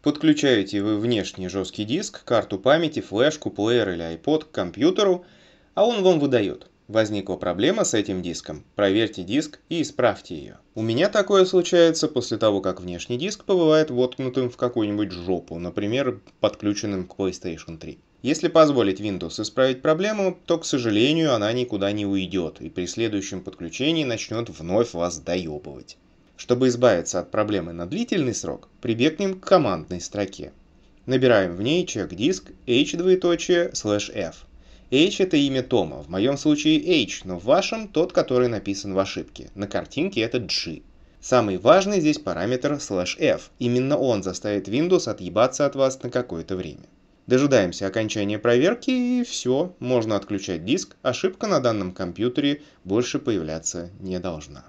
Подключаете вы внешний жесткий диск, карту памяти, флешку, плеер или iPod к компьютеру, а он вам выдает. Возникла проблема с этим диском, проверьте диск и исправьте ее. У меня такое случается после того, как внешний диск побывает воткнутым в какую-нибудь жопу, например, подключенным к PlayStation 3. Если позволить Windows исправить проблему, то, к сожалению, она никуда не уйдет и при следующем подключении начнет вновь вас доебывать. Чтобы избавиться от проблемы на длительный срок, прибегнем к командной строке. Набираем в ней чек-диск h двоеточие f. h это имя тома, в моем случае h, но в вашем тот, который написан в ошибке. На картинке это g. Самый важный здесь параметр слэш f. Именно он заставит Windows отъебаться от вас на какое-то время. Дожидаемся окончания проверки и все, можно отключать диск, ошибка на данном компьютере больше появляться не должна.